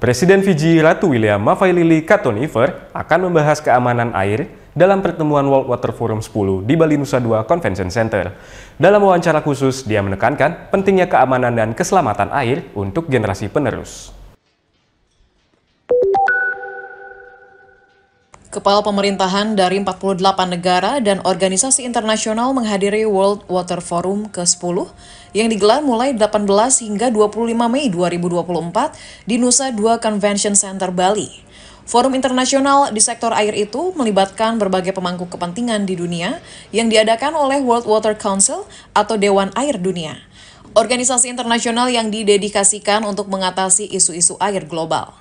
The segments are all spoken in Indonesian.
Presiden Fiji Ratu William Mafailili Katonifer akan membahas keamanan air dalam pertemuan World Water Forum 10 di Bali Nusa Dua Convention Center. Dalam wawancara khusus, dia menekankan pentingnya keamanan dan keselamatan air untuk generasi penerus. Kepala pemerintahan dari 48 negara dan organisasi internasional menghadiri World Water Forum ke-10 yang digelar mulai 18 hingga 25 Mei 2024 di Nusa Dua Convention Center Bali. Forum internasional di sektor air itu melibatkan berbagai pemangku kepentingan di dunia yang diadakan oleh World Water Council atau Dewan Air Dunia, organisasi internasional yang didedikasikan untuk mengatasi isu-isu air global.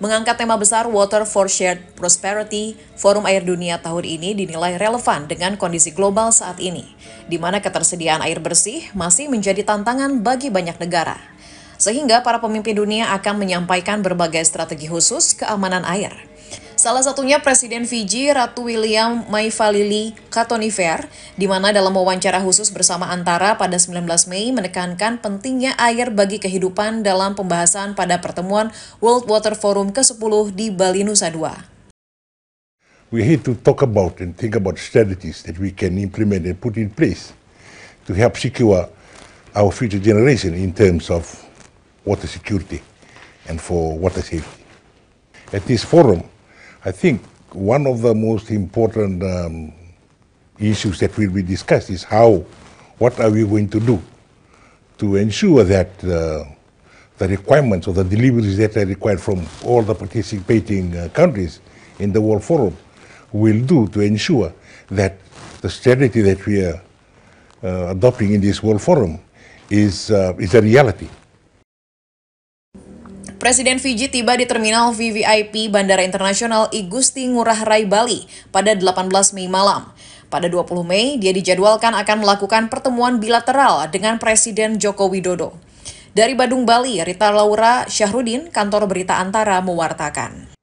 Mengangkat tema besar Water for Shared Prosperity, Forum Air Dunia tahun ini dinilai relevan dengan kondisi global saat ini, di mana ketersediaan air bersih masih menjadi tantangan bagi banyak negara. Sehingga para pemimpin dunia akan menyampaikan berbagai strategi khusus keamanan air. Salah satunya Presiden Fiji Ratu William Maivalili Katonifer, di mana dalam wawancara khusus bersama Antara pada 19 Mei menekankan pentingnya air bagi kehidupan dalam pembahasan pada pertemuan World Water Forum ke-10 di Bali Nusa Dua. We need to talk about and think about strategies that we can implement and put in place to help secure our future generation in terms of water security and for water safety. At this forum, I think one of the most important um, issues that will be discussed is how, what are we going to do to ensure that uh, the requirements or the deliveries that are required from all the participating uh, countries in the World Forum will do to ensure that the strategy that we are uh, adopting in this World Forum is, uh, is a reality. Presiden Fiji tiba di terminal VVIP Bandara Internasional Igusti Ngurah Rai Bali pada 18 Mei malam. Pada 20 Mei, dia dijadwalkan akan melakukan pertemuan bilateral dengan Presiden Joko Widodo. Dari Badung, Bali, Rita Laura Syahrudin, kantor berita Antara mewartakan.